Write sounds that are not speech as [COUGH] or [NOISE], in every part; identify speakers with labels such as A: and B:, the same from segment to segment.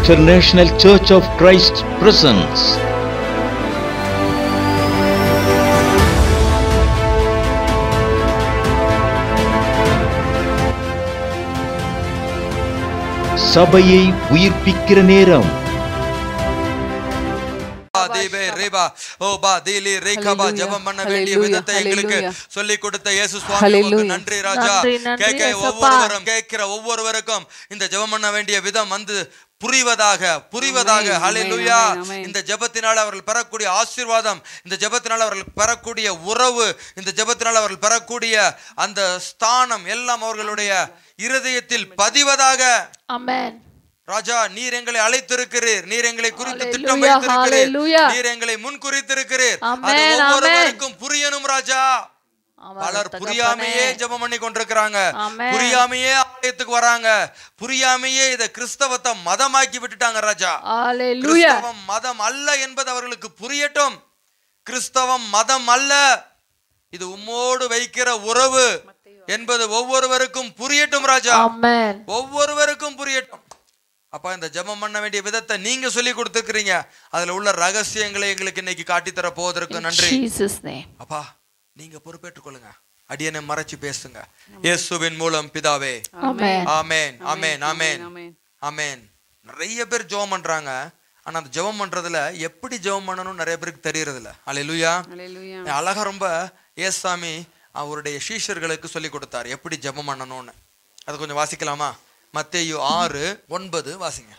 A: International Church of Christ presents சபையை உயிர்ப்பிக்கிற நேரம் ஜபம் பண்ண வேண்டிய விதத்தை எங்களுக்கு கொடுத்த இயேசு நன்றி ராஜா கேட்க ஒவ்வொருவரும் கேட்கிற ஒவ்வொருவருக்கும் இந்த ஜபம் பண்ண வேண்டிய விதம் வந்து புரிவதாக புரிவதாக ஹலிலுயா இந்த ஜபத்தினால் அவர்கள் பெறக்கூடிய ஆசீர்வாதம் இந்த ஜபத்தினால் அவர்கள் பெறக்கூடிய உறவு இந்த ஜபத்தினால் அவர்கள் பெறக்கூடிய அந்த ஸ்தானம் எல்லாம் அவர்களுடைய இருதயத்தில் பதிவதாக ராஜா நீர் எங்களை அழைத்திருக்கிறீர் நீர் எங்களை குறித்து திட்டம் வைத்திருக்கிறீர் நீர் எங்களை முன் குறித்திருக்கிறீர் ஒவ்வொருவருக்கும் புரியணும் ராஜா பலர் புரியாமையே ஜெபம் பண்ணி கொண்டிருக்கிறாங்க புரியாமையே ஆலயத்துக்கு வராங்க புரியாமையே இத கிறிஸ்தவத்தை மதமாக்கி விட்டுட்டாங்க ராஜா கிறிஸ்தவம் மதம் அல்ல என்பது அவர்களுக்கு புரியட்டும் கிறிஸ்தவம் மதம் அல்ல இது உம்மோடு வைக்கிற உறவு என்பது ஒவ்வொருவருக்கும் புரியட்டும் ராஜா ஒவ்வொருவருக்கும் புரியட்டும் அப்பா இந்த ஜபம் பண்ண வேண்டிய விதத்தை நீங்க சொல்லி கொடுத்துக்கிறீங்க அதுல உள்ள ரகசியங்களை எங்களுக்கு இன்னைக்கு காட்டித்தர போவதற்கு நன்றி அப்பா நீங்க பொறுப்பேற்றுக் கொள்ளுங்க அடியனை மறைச்சு பேசுங்க இயேசுவின் மூலம் பிதாவே ஆமேன் ஆமேன் ஆமேன் ஆமேன் நிறைய பேர் ஜெபம் பண்றாங்க ஆனா அந்த ஜெபம் பண்றதுல எப்படி ஜெபம் பண்ணணும் நிறைய பேருக்கு தெரியறது இல்ல அழகா ரொம்ப ஏசாமி அவருடைய சீஷர்களுக்கு சொல்லி கொடுத்தார் எப்படி ஜெபம் பண்ணணும்னு அது கொஞ்சம் வாசிக்கலாமா மத்தேயு ஆறு ஒன்பது வாசிங்க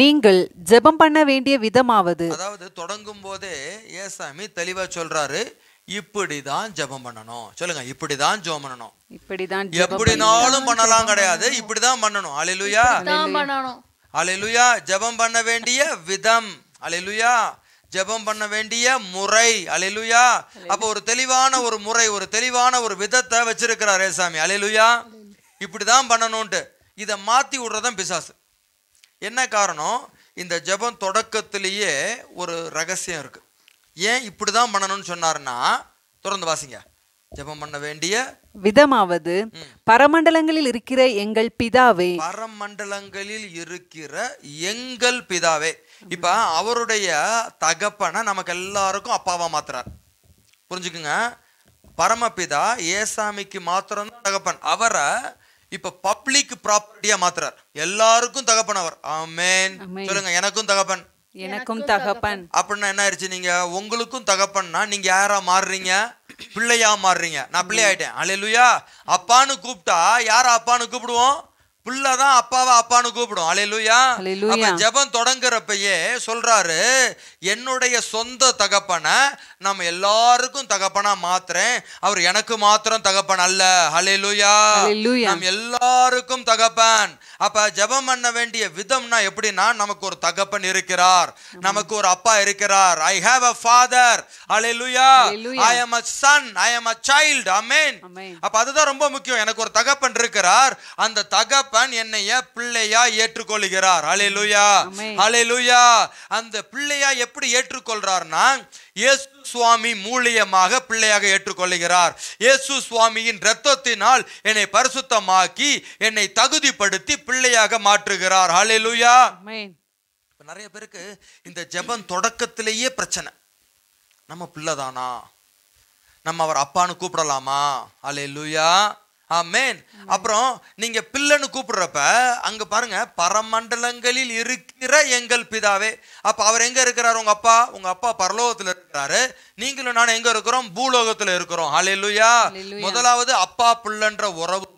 B: நீங்கள் ஜெபம் பண்ண வேண்டிய விதமாவது அதாவது தொடங்கும்
A: போதே ஏசாமி தெளிவா சொல்றாரு இப்படிதான் ஜபம் பண்ணணும் சொல்லுங்க இப்படிதான் ஜோம் பண்ணணும்
B: இப்படிதான் எப்படினாலும் பண்ணலாம் கிடையாது
A: இப்படிதான் பண்ணணும் அலையிலுயா அலையிலுயா ஜபம் பண்ண வேண்டிய விதம் அலையிலுயா ஜபம் பண்ண வேண்டிய முறை அலையிலுயா அப்போ ஒரு தெளிவான ஒரு முறை ஒரு தெளிவான ஒரு விதத்தை வச்சிருக்கிறார் ஏசாமி அலையிலுயா இப்படிதான் பண்ணணும்ட்டு இதை மாத்தி விடுறதான் பிசாசு என்ன காரணம் இந்த ஜபம் தொடக்கத்திலேயே ஒரு ரகசியம் இருக்குது ஏன் இப்படி தான் பண்ணணும்னு சொன்னார்னா தொடர்ந்து வாசிங்க ஜெபம் பண்ண வேண்டிய
B: விதமாவது பரமண்டலங்களில் இருக்கிற எங்கள் பிதாவே
A: பரமண்டலங்களில் இருக்கிற எங்கள் பிதாவே இப்ப அவருடைய தகப்பனை நமக்கு எல்லாருக்கும் அப்பாவா மாத்துறார் புரிஞ்சுக்குங்க பரமபிதா ஏசாமிக்கு மாத்திரம் தகப்பன் அவரை இப்ப பப்ளிக் ப்ராப்பர்ட்டியா மாத்துறார் எல்லாருக்கும் தகப்பன் அவர் ஆமேன் சொல்லுங்க எனக்கும் தகப்பன் எனக்கும் தகப்பன் அப்படின்னா என்ன ஆயிடுச்சு நீங்க உங்களுக்கும் தகப்பன்னா நீங்க யாரா மாறுறீங்க பிள்ளையா மாறுறீங்க நான் பிள்ளையாயிட்டேன் ஆயிட்டேன் அப்பான்னு கூப்பிட்டா யாரா அப்பான்னு கூப்பிடுவோம் பிள்ளை தான் அப்பான்னு கூப்பிடும் அலையிலுயா அப்ப ஜபம் தொடங்குறப்பயே சொல்றாரு என்னுடைய சொந்த தகப்பனை நம்ம எல்லாருக்கும் தகப்பனா மாத்துறேன் அவர் எனக்கு மாத்திரம் தகப்பன் அல்ல அலையிலுயா நம் எல்லாருக்கும் தகப்பன் அப்ப ஜபம் பண்ண வேண்டிய விதம்னா எப்படின்னா நமக்கு ஒரு தகப்பன் இருக்கிறார் நமக்கு ஒரு அப்பா இருக்கிறார் ஐ ஹாவ் அ ஃபாதர் அலையிலுயா I am a son I am a child அமேன் அப்ப அதுதான் ரொம்ப முக்கியம் எனக்கு ஒரு தகப்பன் இருக்கிறார் அந்த தகப்பன் தகப்பன் என்னைய பிள்ளையா ஏற்றுக்கொள்கிறார் அலையலுயா லூயா அலை லூயா அந்த பிள்ளையா எப்படி ஏற்றுக்கொள்றார்னா இயேசு சுவாமி மூலியமாக பிள்ளையாக ஏற்றுக்கொள்கிறார் இயேசு சுவாமியின் இரத்தத்தினால் என்னை பரிசுத்தமாக்கி என்னை தகுதிப்படுத்தி பிள்ளையாக மாற்றுகிறார் அலையலுயா லூயா நிறைய பேருக்கு இந்த ஜபம் தொடக்கத்திலேயே பிரச்சனை நம்ம பிள்ளைதானா நம்ம அவர் அப்பான்னு கூப்பிடலாமா அலையலுயா ஆமேன் அப்புறம் நீங்க பிள்ளைன்னு கூப்பிடுறப்ப அங்க பாருங்க பரமண்டலங்களில் இருக்கிற எங்கள் பிதாவே அப்ப அவர் எங்க இருக்கிறார் உங்க அப்பா உங்க அப்பா பரலோகத்துல இருக்கிறாரு நீங்களும் நான் எங்க இருக்கிறோம் பூலோகத்துல இருக்கிறோம் ஹalleluya முதலாவது அப்பா பிள்ளைன்ற உறவு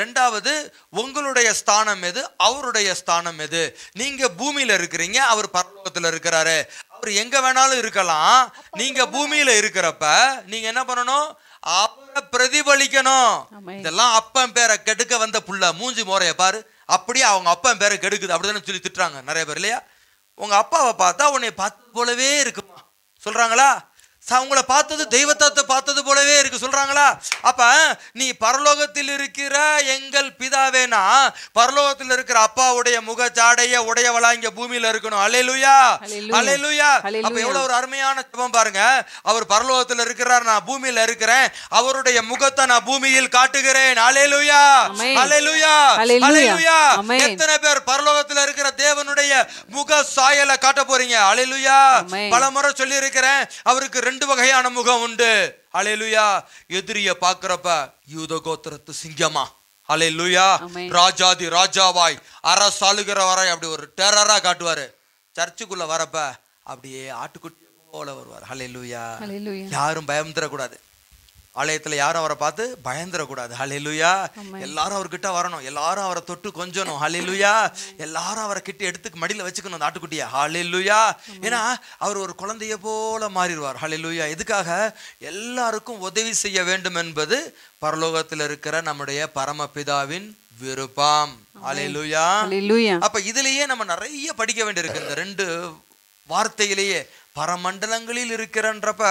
A: ரெண்டாவது உங்களுடைய ஸ்தானம் எது அவருடைய ஸ்தானம் எது நீங்க பூமியில இருக்கிறீங்க அவர் பரலோகத்துல இருக்கிறாரு அவர் எங்க வேணாலும் இருக்கலாம் நீங்க பூமியில இருக்கிறப்ப நீங்க என்ன பண்ணணும் அவரை பிரதிபலிக்கணும் இதெல்லாம் அப்பன் பேரை கெடுக்க வந்த புள்ள மூஞ்சி முறைய பாரு அப்படியே அவங்க அப்பன் பேரை கெடுக்குது அப்படிதானே சொல்லி திட்டுறாங்க நிறைய பேர் இல்லையா உங்க அப்பாவை பார்த்தா உன்னை பார்த்து போலவே இருக்குமா சொல்றாங்களா தான் உங்களை பார்த்தது தெய்வத்தத்தை பார்த்தது போலவே இருக்கு சொல்றாங்களா அப்ப நீ பரலோகத்தில் இருக்கிற எங்கள் பிதாவேனா பரலோகத்தில் இருக்கிற அப்பாவுடைய முக சாடைய உடையவளா இங்க பூமியில இருக்கணும் அலையலுயா அலையலுயா அப்ப எவ்வளவு ஒரு அருமையான சிவம் பாருங்க அவர் பரலோகத்தில் இருக்கிறார் நான் பூமியில இருக்கிறேன் அவருடைய முகத்தை நான் பூமியில் காட்டுகிறேன் அலையலுயா அலையலுயா அலையலுயா எத்தனை பேர் பரலோகத்தில் இருக்கிற தேவனுடைய முக சாயலை காட்ட போறீங்க அலையலுயா பல முறை சொல்லி இருக்கிறேன் அவருக்கு ரெண்டு ரெண்டு வகையான முகம் உண்டு அலை லுயா எதிரிய பாக்குறப்ப யூத கோத்திரத்து சிங்கமா லுயா ராஜாதி ராஜாவாய் அரசாளுகிற வரை அப்படி ஒரு டெரரா காட்டுவாரு சர்ச்சுக்குள்ள வரப்ப அப்படியே ஆட்டுக்குட்டி போல வருவார் அலை லூயா யாரும் தரக்கூடாது ஆலயத்தில் யாரும் அவரை பார்த்து பயந்துடக்கூடாது ஹலிலுயா எல்லாரும் அவர்கிட்ட வரணும் எல்லாரும் அவரை தொட்டு கொஞ்சணும் ஹலிலுயா எல்லாரும் அவரை கிட்ட எடுத்துக்கு மடியில் வச்சுக்கணும் அந்த ஆட்டுக்குட்டியை ஹலிலுயா ஏன்னா அவர் ஒரு குழந்தைய போல மாறிடுவார் ஹலிலுயா இதுக்காக எல்லாருக்கும் உதவி செய்ய வேண்டும் என்பது பரலோகத்தில் இருக்கிற நம்முடைய பரமபிதாவின் விருப்பம் லுயா அப்ப இதுலயே நம்ம நிறைய படிக்க வேண்டியிருக்கு இந்த ரெண்டு வார்த்தையிலேயே பரமண்டலங்களில் இருக்கிறன்றப்ப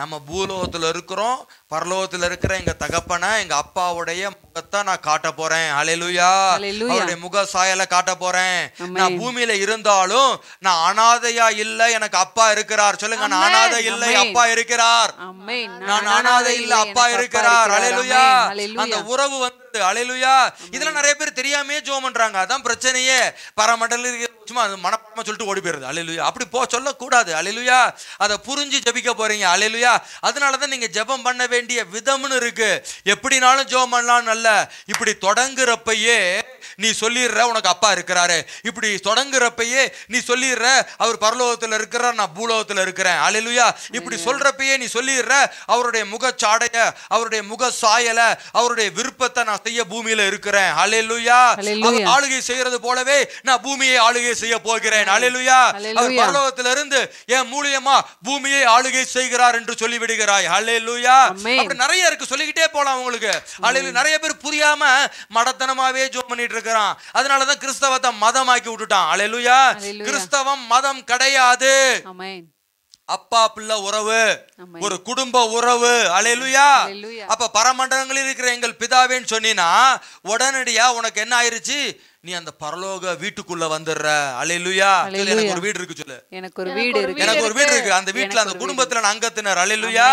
A: நம்ம பூலோகத்தில் இருக்கிறோம் பரலோகத்தில் இருக்கிற எங்க தகப்பனை எங்க அப்பாவுடைய முகத்தை நான் காட்ட போறேன் அலையலுயா அவருடைய முக சாயல காட்ட போறேன் நான் பூமியில இருந்தாலும் நான் அனாதையா இல்ல எனக்கு அப்பா இருக்கிறார் சொல்லுங்க நான் அனாதை இல்லை அப்பா இருக்கிறார்
B: நான் அனாதை இல்ல அப்பா இருக்கிறார் அலையலுயா அந்த
A: உறவு வந்து அலையலுயா இதுல நிறைய பேர் தெரியாமே ஜோம் பண்றாங்க அதான் பிரச்சனையே பரமண்டல சும்மா மனப்பமாக சொல்லிட்டு ஓடி போயிடுது அலையிலுயா அப்படி போ சொல்லக்கூடாது அலையிலுயா அதை புரிஞ்சு ஜபிக்க போகிறீங்க அலையிலுயா அதனால தான் நீங்கள் ஜபம் பண்ண வேண்டிய விதம்னு இருக்குது எப்படினாலும் ஜபம் பண்ணலாம்னு அல்ல இப்படி தொடங்குறப்பையே நீ சொல்லிடுற உனக்கு அப்பா இருக்கிறாரு இப்படி தொடங்குறப்பையே நீ சொல்லிடுற அவர் பரலோகத்தில் இருக்கிற நான் பூலோகத்தில் இருக்கிறேன் அலையிலுயா இப்படி சொல்கிறப்பையே நீ சொல்லிடுற அவருடைய முகச்சாடையை அவருடைய முக சாயலை அவருடைய விருப்பத்தை நான் செய்ய பூமியில் இருக்கிறேன் அலையிலுயா ஆளுகை செய்கிறது போலவே நான் பூமியை ஆளுகை செய்ய போகிறேன் அலிலுயா அவர் பரலோகத்திலிருந்து என் மூலியமா பூமியை ஆளுகை செய்கிறார் என்று சொல்லிவிடுகிறாய் அலிலுயா அப்படி நிறைய இருக்கு சொல்லிக்கிட்டே போலாம் உங்களுக்கு அலிலு நிறைய பேர் புரியாம மடத்தனமாவே ஜோம் பண்ணிட்டு இருக்கிறான் அதனாலதான் கிறிஸ்தவத்தை மதமாக்கி விட்டுட்டான் அலிலுயா கிறிஸ்தவம் மதம் கிடையாது அப்பா பிள்ளை உறவு ஒரு குடும்ப உறவு அலையலுயா அப்ப பரமண்டலங்களில் இருக்கிற எங்கள் பிதாவேன்னு சொன்னீங்கன்னா உடனடியா உனக்கு என்ன ஆயிருச்சு நீ அந்த பரலோக வீட்டுக்குள்ள வந்துடுற அலையிலுயா எனக்கு ஒரு வீடு இருக்கு சொல்லு எனக்கு ஒரு வீடு இருக்கு எனக்கு ஒரு வீடு இருக்கு அந்த வீட்டுல அந்த குடும்பத்துல நான் அங்கத்தினர் அலையிலுயா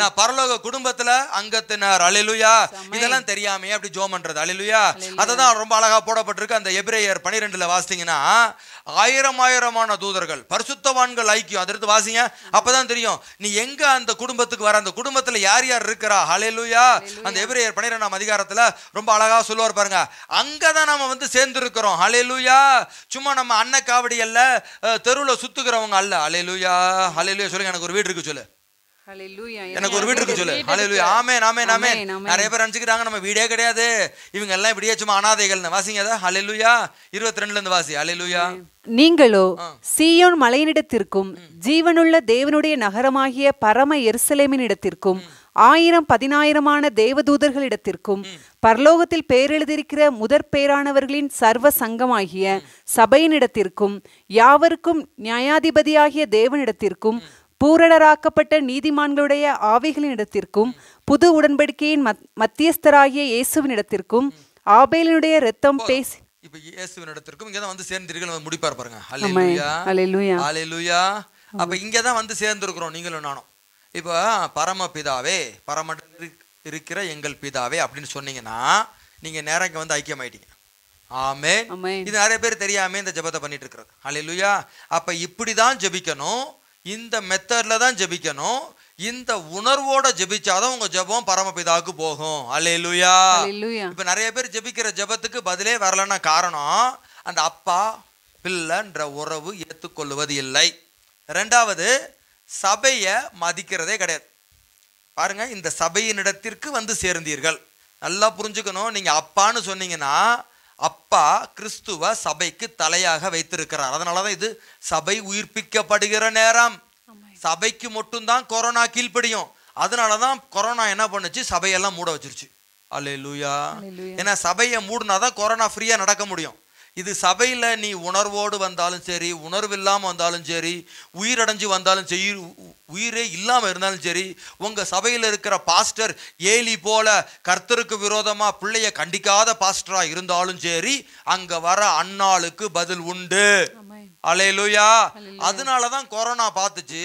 A: நான் பரலோக குடும்பத்துல அங்கத்தினர் அலையிலுயா இதெல்லாம் தெரியாமே அப்படி ஜோம் பண்றது அலையிலுயா ரொம்ப அழகா போடப்பட்டிருக்கு அந்த எபிரேயர் பனிரெண்டுல வாசிங்கன்னா ஆயிரம் ஆயிரமான தூதர்கள் பரிசுத்தவான்கள் ஐக்கியம் அதிர்த்து வாசிங்க அப்பதான் தெரியும் நீ எங்க அந்த குடும்பத்துக்கு வர அந்த குடும்பத்துல யார் யார் இருக்கிறா அலையிலுயா அந்த எபிரேயர் பனிரெண்டாம் அதிகாரத்துல ரொம்ப அழகா சொல்லுவார் பாருங்க அங்கதான் நம்ம வந்து சேர்ந்திருக்கிறோம் அலையலூயா சும்மா நம்ம அன்ன காவடி அல்ல தெருவில் சுத்துக்கிறவங்க அல்ல அலையலூயா அலையலூயா சொல்லுங்க எனக்கு ஒரு வீடு இருக்கு சொல்லு எனக்கு ஒரு வீடு இருக்கு சொல்லு ஹalleluya ஆமென் ஆமென் ஆமென் நிறைய பேர் நினைச்சுக்கிறாங்க நம்ம வீடே கிடையாது இவங்க எல்லாம் இப்படியே சும்மா அனாதைகள்னு வாசிங்க அத இருபத்தி ரெண்டுல இருந்து வாசி ஹalleluya
B: நீங்களோ சீயோன் மலையினிடத்திற்கும் ஜீவனுள்ள தேவனுடைய நகரமாகிய பரம எருசலேமின் இடத்திற்கும் ஆயிரம் பதினாயிரமான தேவதூதர்களிடத்திற்கும் பரலோகத்தில் பெயரெழுதியிருக்கிற முதற் பெயரானவர்களின் சர்வ சங்கமாகிய சபையினிடத்திற்கும் யாவருக்கும் நியாயாதிபதியாகிய தேவனிடத்திற்கும் பூரணராக்கப்பட்ட நீதிமான்களுடைய ஆவைகளினிடத்திற்கும் புது உடன்படிக்கையின் மத்தியஸ்தராகிய இயேசுவினிடத்திற்கும் ஆபேலினுடைய ரத்தம் பேசி
A: இப்ப இயேசுவினிடத்திற்கும் இங்கதான் வந்து சேர்ந்தீர்கள் முடிப்பார் பாருங்க அலையலூயா அப்ப இங்கதான் வந்து சேர்ந்திருக்கிறோம் நீங்களும் நானும் இப்போ பரமபிதாவே பரம இருக்கிற எங்கள் பிதாவே அப்படின்னு சொன்னீங்கன்னா நீங்க நேரம் இங்கே வந்து ஐக்கியமாயிட்டீங்க ஆமே இது நிறைய பேர் தெரியாம இந்த ஜபத்தை பண்ணிட்டு இருக்கிறது அலையிலுயா அப்ப இப்படிதான் ஜபிக்கணும் இந்த மெத்தட்ல தான் ஜபிக்கணும் இந்த உணர்வோட ஜபிச்சாதான் உங்க ஜபம் பரமபிதாவுக்கு போகும் அலையிலுயா இப்ப நிறைய பேர் ஜபிக்கிற ஜபத்துக்கு பதிலே வரலன்னா காரணம் அந்த அப்பா பிள்ளைன்ற உறவு ஏற்றுக்கொள்வது இல்லை ரெண்டாவது சபையை மதிக்கிறதே கிடையாது பாருங்க இந்த சபையினிடத்திற்கு வந்து சேர்ந்தீர்கள் நல்லா புரிஞ்சுக்கணும் நீங்கள் அப்பான்னு சொன்னீங்கன்னா அப்பா கிறிஸ்துவ சபைக்கு தலையாக வைத்திருக்கிறார் அதனால தான் இது சபை உயிர்ப்பிக்கப்படுகிற நேரம் சபைக்கு மட்டும்தான் கொரோனா கீழ்ப்படியும் அதனாலதான் கொரோனா என்ன பண்ணுச்சு சபையெல்லாம் மூட வச்சிருச்சு அலே ஏன்னா சபையை மூடினாதான் கொரோனா ஃப்ரீயா நடக்க முடியும் இது சபையில் நீ உணர்வோடு வந்தாலும் சரி உணர்வு இல்லாமல் வந்தாலும் சரி உயிரடைஞ்சு வந்தாலும் சரி உயிரே இல்லாமல் இருந்தாலும் சரி உங்கள் சபையில் இருக்கிற பாஸ்டர் ஏலி போல கர்த்தருக்கு விரோதமாக பிள்ளைய கண்டிக்காத பாஸ்டராக இருந்தாலும் சரி அங்கே வர அன்னாளுக்கு பதில் உண்டு அலையலுயா அதனால தான் கொரோனா பார்த்துச்சு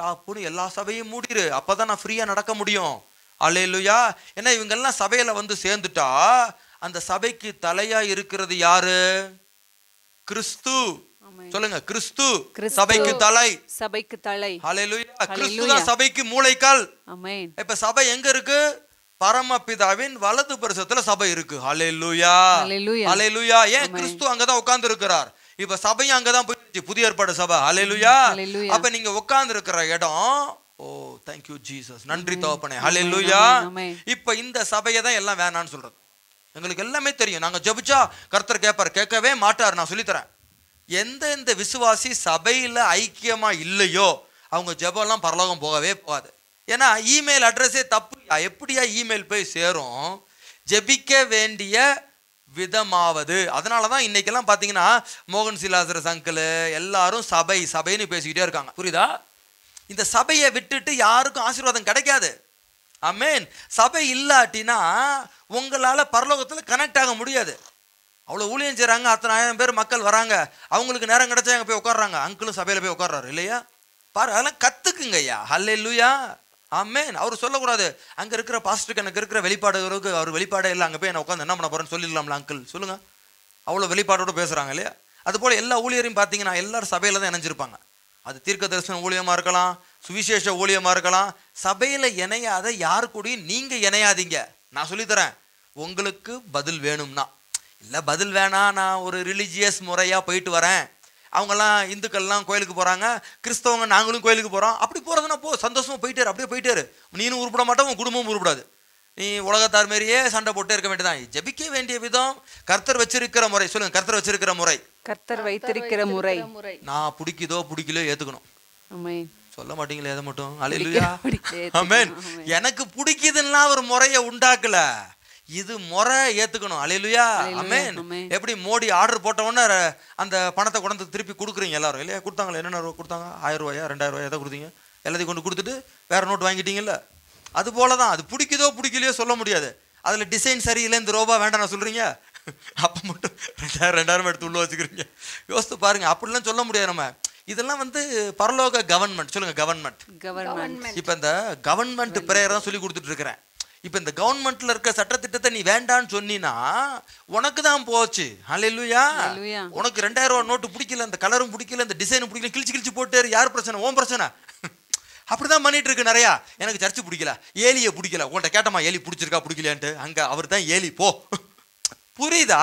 A: டாப்புன்னு எல்லா சபையும் மூடிடு அப்போ தான் நான் ஃப்ரீயாக நடக்க முடியும் அலையலுயா ஏன்னா இவங்கெல்லாம் சபையில் வந்து சேர்ந்துட்டா அந்த சபைக்கு தலையா இருக்கிறது யாரு கிறிஸ்து சொல்லுங்க கிறிஸ்து சபைக்கு தலை சபைக்கு தலை ஹalleluya கிறிஸ்து தான் சபைக்கு மூளைக்கால் ஆமென் இப்ப சபை எங்க இருக்கு பரமபிதாவின் வலது பிரசத்துல சபை இருக்கு ஹalleluya ஹalleluya ஏன் கிறிஸ்து அங்க தான் உட்கார்ந்து இருக்கிறார் இப்ப சபையும் அங்க தான் போயிடுச்சு புதிய ஏற்பாடு சபை ஹalleluya அப்ப நீங்க உட்கார்ந்து இருக்கிற இடம் ஓ தேங்க் யூ ஜீசஸ் நன்றி தகப்பனே ஹalleluya இப்ப இந்த சபையை தான் எல்லாம் வேணாம்னு சொல்றது எங்களுக்கு எல்லாமே தெரியும் நாங்கள் ஜபிச்சா கர்த்தர் கேட்பார் கேட்கவே மாட்டார் நான் சொல்லித்தரேன் எந்த எந்த விசுவாசி சபையில் ஐக்கியமாக இல்லையோ அவங்க ஜபெல்லாம் பரலோகம் போகவே போகாது ஏன்னா இமெயில் அட்ரஸே தப்பு எப்படியா இமெயில் போய் சேரும் ஜெபிக்க வேண்டிய விதமாவது அதனால தான் இன்றைக்கெல்லாம் பார்த்தீங்கன்னா மோகன் சிலாசர சங்கல் எல்லாரும் சபை சபைன்னு பேசிக்கிட்டே இருக்காங்க புரியுதா இந்த சபையை விட்டுட்டு யாருக்கும் ஆசீர்வாதம் கிடைக்காது ஐ மீன் சபை இல்லாட்டினா உங்களால் பரலோகத்தில் கனெக்ட் ஆக முடியாது அவ்வளோ ஊழியம் செய்கிறாங்க அத்தனை ஆயிரம் பேர் மக்கள் வராங்க அவங்களுக்கு நேரம் கிடச்சா அங்கே போய் உட்காடுறாங்க அங்கிளும் சபையில் போய் உட்காடுறாரு இல்லையா பாரு அதெல்லாம் கற்றுக்குங்க ஐயா ஹல்லே லூயா ஆமேன் அவர் சொல்லக்கூடாது அங்கே இருக்கிற பாஸ்டருக்கு எனக்கு இருக்கிற வெளிப்பாடுகளுக்கு அவர் வெளிப்பாடே இல்லை அங்கே போய் என்ன உட்காந்து என்ன பண்ண போகிறேன்னு சொல்லிடலாம்ல அங்கிள் சொல்லுங்கள் அவ்வளோ வெளிப்பாடோடு பேசுகிறாங்க இல்லையா அதுபோல் எல்லா ஊழியரையும் பார்த்தீங்கன்னா எல்லாரும் சபையில் தான் இணைஞ்சிருப்பாங்க அது தீர்க்க தரிசன ஊழியமாக இருக்கலாம் சுவிசேஷ ஊழியமாக இருக்கலாம் சபையில் இணையாத யார் கூடயும் நீங்கள் இணையாதீங்க நான் சொல்லித்தரேன் உங்களுக்கு பதில் வேணும்னா இல்லை பதில் வேணாம் நான் ஒரு ரிலீஜியஸ் முறையாக போயிட்டு வரேன் அவங்கெல்லாம் இந்துக்கள்லாம் கோயிலுக்கு போகிறாங்க கிறிஸ்தவங்க நாங்களும் கோயிலுக்கு போகிறோம் அப்படி போகிறதுனா போ சந்தோஷமாக போயிட்டார் அப்படியே போயிட்டாரு நீனும் உருப்பிட மாட்டோம் உன் குடும்பமும் உருப்பிடாது நீ உலகத்தார் மாரியே சண்டை போட்டே இருக்க வேண்டியதான் ஜபிக்க வேண்டிய விதம் கர்த்தர் வச்சிருக்கிற முறை சொல்லுங்க கர்த்தர் வச்சிருக்கிற முறை
B: கர்த்தர் வைத்திருக்கிற முறை
A: நான் பிடிக்குதோ பிடிக்கலையோ
B: ஏத்துக்கணும்
A: சொல்ல மாட்டீங்களே எதை மட்டும் எனக்கு பிடிக்குதுன்னா ஒரு முறையை உண்டாக்கல இது முறை ஏத்துக்கணும் அலையிலுயா அமேன் எப்படி மோடி ஆர்டர் போட்டவொடனே அந்த பணத்தை கொண்டு திருப்பி கொடுக்குறீங்க எல்லாரும் இல்லையா கொடுத்தாங்க என்னென்ன கொடுத்தாங்க ஆயிரம் ரூபாயா ரெண்டாயிரம் ரூபாய் எதை கொடுத்தீங்க எல்லாத்தையும் கொண்டு கொடுத்துட்டு வேற நோட் வாங்கிட்டீங்கல்ல அது போல தான் அது பிடிக்குதோ பிடிக்கலையோ சொல்ல முடியாது அதில் டிசைன் சரியில்லை இந்த ரூபா வேண்டாம் நான் சொல்கிறீங்க [LAUGHS] அப்போ மட்டும் ரெண்டாயிரம் ரெண்டாயிரம் எடுத்து உள்ளே வச்சுக்கிறீங்க யோசித்து பாருங்க அப்படிலாம் சொல்ல முடியாது நம்ம இதெல்லாம் வந்து பரலோக கவர்மெண்ட் சொல்லுங்க கவர்மெண்ட்
B: கவர்மெண்ட்
A: இப்போ இந்த கவர்மெண்ட் பிரேயர் தான் சொல்லி கொடுத்துட்டு இருக்கிறேன் இப்போ இந்த கவர்மெண்ட்ல இருக்க சட்டத்திட்டத்தை நீ வேண்டான்னு சொன்னினா உனக்கு தான் போச்சு ஹலெல்லுயா உனக்கு ரெண்டாயிரம் ரூபா நோட்டு பிடிக்கல அந்த கலரும் பிடிக்கல அந்த டிசைனும் பிடிக்கல கிழிச்சு கிழிச்சு போட்டு யார் பிரச்சனை ஓம் பிரச்சனை அப்படிதான் பண்ணிட்டு இருக்கு நிறையா எனக்கு சர்ச்சு பிடிக்கல ஏலியை பிடிக்கல உங்கள்கிட்ட கேட்டமா ஏலி பிடிச்சிருக்கா பிடிக்கலையான்ட்டு அங்கே அவர் தான் ஏலி போ புரியுதா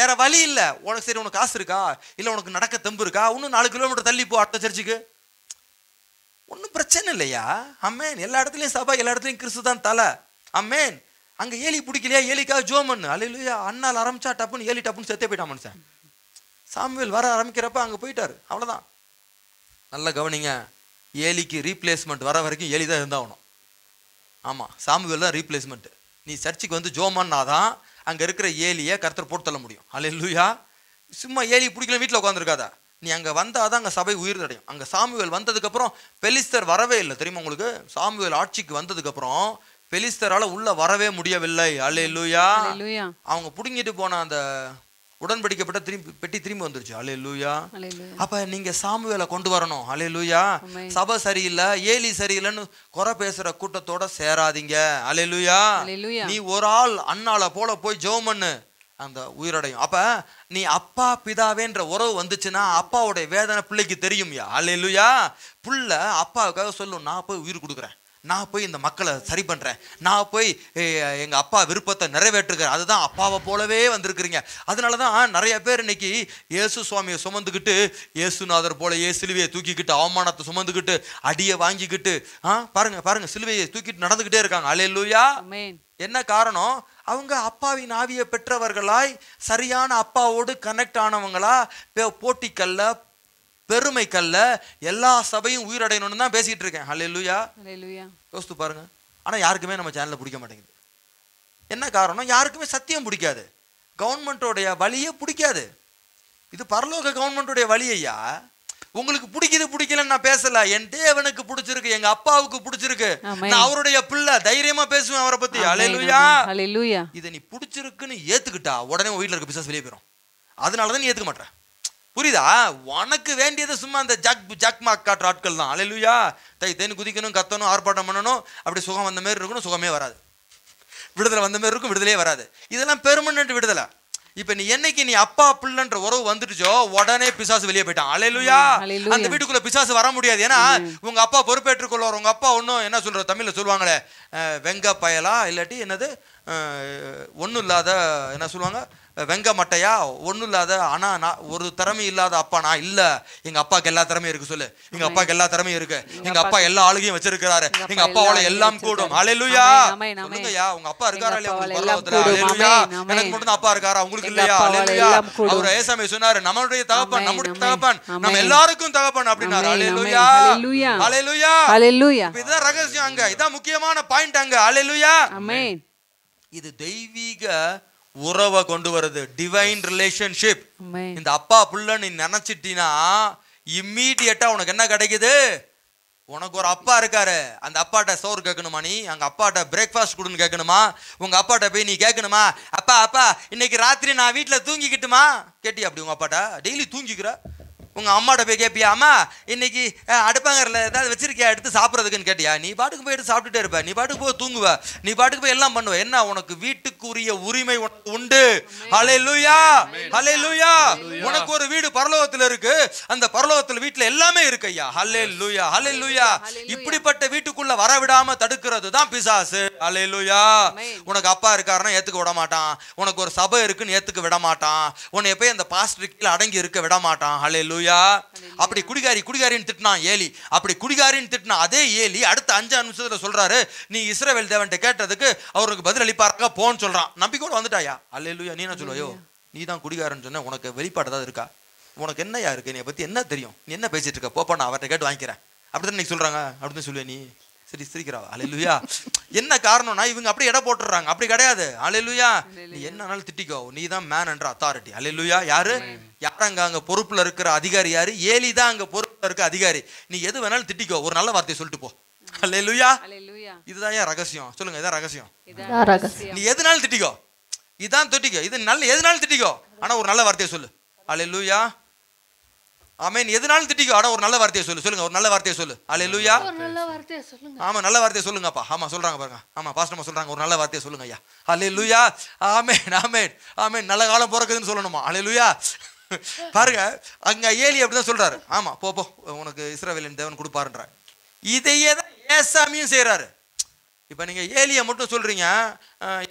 A: வேற வழி இல்லை உனக்கு சரி உனக்கு காசு இருக்கா இல்லை உனக்கு நடக்க தெம்பு இருக்கா இன்னும் நாலு கிலோமீட்டர் தள்ளி போ அடுத்த சர்ச்சுக்கு ஒன்றும் பிரச்சனை இல்லையா அம்மேன் எல்லா இடத்துலையும் சபா எல்லா இடத்துலையும் கிறிஸ்து தான் தலை அம்மேன் அங்கே ஏலி பிடிக்கலையா ஏலிக்காக ஜோ பண்ணு அலையிலையா அண்ணால் ஆரம்பிச்சா டப்புன்னு ஏலி டப்புன்னு செத்தே போயிட்டான் மனுஷன் சாமுவேல் வர ஆரம்பிக்கிறப்ப அங்கே போயிட்டார் அவ்வளோதான் நல்லா கவனிங்க ஏலிக்கு ரீப்ளேஸ்மெண்ட் வர வரைக்கும் ஏலி தான் இருந்தாகணும் ஆமாம் சாமுவேல் தான் ரீப்ளேஸ்மெண்ட்டு நீ சர்ச்சுக்கு வந்து ஜோமன்னா தான் அங்கே இருக்கிற ஏலியை கருத்தர் போட்டு தள்ள முடியும் அலையிலுயா சும்மா ஏலி பிடிக்கல வீட்டில் உட்காந்துருக்காதா நீ அங்கே வந்தால் தான் அங்கே சபை உயிர் தடையும் அங்கே சாமுவேல் வந்ததுக்கப்புறம் பெலிஸ்தர் வரவே இல்லை தெரியுமா உங்களுக்கு சாமுவேல் ஆட்சிக்கு வந்ததுக்கப்புறம் பெலிஸ்தரால உள்ள வரவே முடியவில்லை அல்லே லூயா அவங்க புடுங்கிட்டு போன அந்த உடன்படிக்கப்பட்ட திரும்பி பெட்டி திரும்பி வந்துருச்சு அலே லூயா அப்ப நீங்க வேலை கொண்டு வரணும் அலே லூயா சபை சரியில்லை ஏலி சரியில்லைன்னு குறை பேசுற கூட்டத்தோட சேராதீங்க அலே லூயா நீ ஒரு ஆள் அண்ணால போல போய் ஜோமன்னு அந்த உயிரடையும் அப்ப நீ அப்பா பிதாவேன்ற உறவு வந்துச்சுன்னா அப்பாவுடைய வேதனை பிள்ளைக்கு தெரியும்யா அலே லூயா புள்ள அப்பாவுக்காக சொல்லும் நான் போய் உயிர் கொடுக்குறேன் நான் போய் இந்த மக்களை சரி பண்ணுறேன் நான் போய் எங்கள் அப்பா விருப்பத்தை நிறைவேற்றுக்கிறேன் அதுதான் அப்பாவை போலவே வந்திருக்கிறீங்க அதனால தான் நிறைய பேர் இன்னைக்கு இயேசு சுவாமியை சுமந்துக்கிட்டு இயேசுநாதர் போல ஏ சிலுவையை தூக்கிக்கிட்டு அவமானத்தை சுமந்துக்கிட்டு அடியை வாங்கிக்கிட்டு ஆ பாருங்க பாருங்க சிலுவையை தூக்கிட்டு நடந்துக்கிட்டே இருக்காங்க அலையலூயா என்ன காரணம் அவங்க அப்பாவின் ஆவியை பெற்றவர்களாய் சரியான அப்பாவோடு கனெக்ட் ஆனவங்களா போட்டிக்கல்ல பெருமை கல்ல எல்லா சபையும் உயிரடையணும்னு தான் பேசிட்டு இருக்கேன் ஹலே லூயா யோசித்து பாருங்க ஆனா யாருக்குமே நம்ம சேனலில் பிடிக்க மாட்டேங்குது என்ன காரணம் யாருக்குமே சத்தியம் பிடிக்காது கவர்மெண்ட்டோடைய வழியே பிடிக்காது இது பரலோக கவர்மெண்ட்டோடைய வழி ஐயா உங்களுக்கு பிடிக்குது பிடிக்கலன்னு நான் பேசல என் தேவனுக்கு பிடிச்சிருக்கு எங்க அப்பாவுக்கு பிடிச்சிருக்கு நான் அவருடைய பிள்ளை தைரியமா பேசுவேன் அவரை பத்தி அலையிலுயா இதை நீ பிடிச்சிருக்குன்னு ஏத்துக்கிட்டா உடனே வீட்டில் இருக்க பிசாஸ் வெளியே போயிடும் அதனாலதான் நீ ஏத்துக்க மாட்டேன் புரியுதா உனக்கு வேண்டியது சும்மா அந்த ஜக் ஜக் மாக் காட்டுற ஆட்கள் தான் அலையிலுயா தை தேன் குதிக்கணும் கத்தணும் ஆர்ப்பாட்டம் பண்ணணும் அப்படி சுகம் வந்த மாதிரி இருக்கணும் சுகமே வராது விடுதலை வந்த மாதிரி இருக்கும் விடுதலையே வராது இதெல்லாம் பெர்மனன்ட் விடுதலை இப்போ நீ என்னைக்கு நீ அப்பா புள்ளன்ற உறவு வந்துடுச்சோ உடனே பிசாசு வெளியே போயிட்டான் அலையிலுயா அந்த வீட்டுக்குள்ள பிசாசு வர முடியாது ஏன்னா உங்க அப்பா பொறுப்பேற்றுக் கொள்வார் உங்க அப்பா ஒன்றும் என்ன சொல்ற தமிழ்ல சொல்லுவாங்களே வெங்க பயலா இல்லாட்டி என்னது ஒன்றும் இல்லாத என்ன சொல்லுவாங்க வெங்க மட்டையா ஒன்றும் இல்லாத ஆனால் நான் ஒரு திறமை இல்லாத அப்பா நான் இல்லை எங்கள் அப்பாவுக்கு எல்லா திறமையும் இருக்கு சொல்லு எங்கள் அப்பாவுக்கு எல்லா திறமையும் இருக்கு எங்கள் அப்பா எல்லா ஆளுகையும் வச்சிருக்கிறாரு எங்கள் அப்பாவோட எல்லாம் கூடும் அலையிலுயா சொல்லுங்கய்யா உங்க அப்பா இருக்காரா இல்லையா உலகத்துல அலையிலுயா எனக்கு மட்டும் அப்பா இருக்காரா உங்களுக்கு இல்லையா அலையிலுயா அவர் ஏசாமி சொன்னாரு நம்மளுடைய தகப்பன் நம்முடைய தகப்பன் நம்ம எல்லாருக்கும் தகப்பன் அப்படின்னாரு அலையிலுயா அலையிலுயா அலையிலுயா இதுதான் ரகசியம் அங்க இதான் முக்கியமான பாயிண்ட் அங்க அலையிலுயா இது தெய்வீக உறவை கொண்டு வருது டிவைன் ரிலேஷன்ஷிப் இந்த அப்பா புள்ள நீ நினைச்சிட்டினா இம்மீடியட்டா உனக்கு என்ன கிடைக்குது உனக்கு ஒரு அப்பா இருக்காரு அந்த அப்பாட்ட சோறு கேட்கணுமா நீ அங்க அப்பாட்ட பிரேக்ஃபாஸ்ட் கொடுன்னு கேட்கணுமா உங்க அப்பாட்ட போய் நீ கேட்கணுமா அப்பா அப்பா இன்னைக்கு ராத்திரி நான் வீட்டில் தூங்கிக்கிட்டுமா கேட்டி அப்படி உங்க அப்பாட்ட டெய்லி தூங்கிக்கிற உங்க அம்மாட்ட போய் கேட்பியா அம்மா இன்னைக்கு அடுப்பாங்கரில் ஏதாவது வச்சிருக்கியா எடுத்து சாப்பிட்றதுக்குன்னு கேட்டியா நீ பாட்டுக்கு போய் எடுத்து சாப்பிட்டுட்டே இருப்ப நீ பாட்டுக்கு போய் தூங்குவ நீ பாட்டுக்கு போய் எல்லாம் பண்ணுவ என்ன உனக்கு வீட்டு உரிய உரிமை உனக்கு உண்டு ஹalleluya ஹalleluya உனக்கு ஒரு வீடு பரலோகத்தில் இருக்கு அந்த பரலோகத்தில் வீட்டில் எல்லாமே இருக்கு ஐயா ஹalleluya ஹalleluya இப்படிப்பட்ட வீட்டுக்குள்ள வரவிடாம தடுக்கிறது தான் பிசாசு ஹalleluya உனக்கு அப்பா இருக்காருன்னா ஏத்துக்க விட மாட்டான் உனக்கு ஒரு சபை இருக்குன்னு ஏத்துக்க விட மாட்டான் உன்னை போய் அந்த பாஸ்டர் கீழ அடங்கி இருக்க விட மாட்டான் ஹalleluya அப்படி குடிகாரி குடிகாரின்னு திட்டினான் ஏலி அப்படி குடிகாரின்னு திட்டினா அதே ஏலி அடுத்த அஞ்சு நிமிஷத்துல சொல்றாரு நீ இஸ்ரேல் தேவன் கேட்டதுக்கு அவருக்கு பதில் அளிப்பாருங்க போன்னு சொல்ல சொல்கிறான் நம்பிக்கையோடு வந்துட்டாயா இல்லையா நீ என்ன சொல்லுவையோ நீ தான் குடிகாரன்னு சொன்ன உனக்கு வெளிப்பாடு ஏதாவது இருக்கா உனக்கு என்ன இருக்கு என்னை பற்றி என்ன தெரியும் நீ என்ன பேசிட்டு இருக்க போப்பா நான் அவர்கிட்ட கேட்டு வாங்கிக்கிறேன் அப்படி நீ சொல்கிறாங்க அப்படின்னு சொல்லுவேன் நீ சரி சிரிக்கிறா அலையிலுயா என்ன காரணம்னா இவங்க அப்படியே இட போட்டுறாங்க அப்படி கிடையாது அலையிலுயா நீ என்னனாலும் திட்டிக்கோ நீ தான் மேன் என்ற அத்தாரிட்டி அலையிலுயா யாரு யார் அங்க அங்க பொறுப்புல இருக்கிற அதிகாரி யாரு ஏலி தான் அங்க பொறுப்புல இருக்க அதிகாரி நீ எது வேணாலும் திட்டிக்கோ ஒரு நல்ல வார்த்தையை சொல்லிட்டு போ அலையிலுயா இதுதான் ஏன் ரகசியம் சொல்லுங்க இதான் ரகசியம் நீ எதுனாலும் திட்டிக்கோ இதான் திட்டிக்கோ இது நல்ல எதுனாலும் திட்டிக்கோ ஆனா ஒரு நல்ல வார்த்தையை சொல்லு அலே லூயா ஆமேன் எதுனாலும் திட்டிக்கோ ஆனா ஒரு நல்ல வார்த்தையை சொல்லு சொல்லுங்க ஒரு நல்ல வார்த்தையை சொல்லு அலே லூயா ஆமா நல்ல வார்த்தையை சொல்லுங்கப்பா ஆமா சொல்றாங்க பாருங்க ஆமா பாஸ்டமா சொல்றாங்க ஒரு நல்ல வார்த்தையை சொல்லுங்க ஐயா அலே லூயா ஆமே ஆமேன் ஆமேன் நல்ல காலம் பிறக்குதுன்னு சொல்லணுமா அலே லூயா பாருங்க அங்க ஏலி அப்படிதான் சொல்றாரு ஆமா போ போ உனக்கு இஸ்ரவேலின் தேவன் கொடுப்பாருன்ற இதையே தான் ஏசாமியும் செய்யறாரு இப்போ நீங்கள் ஏலியை மட்டும் சொல்கிறீங்க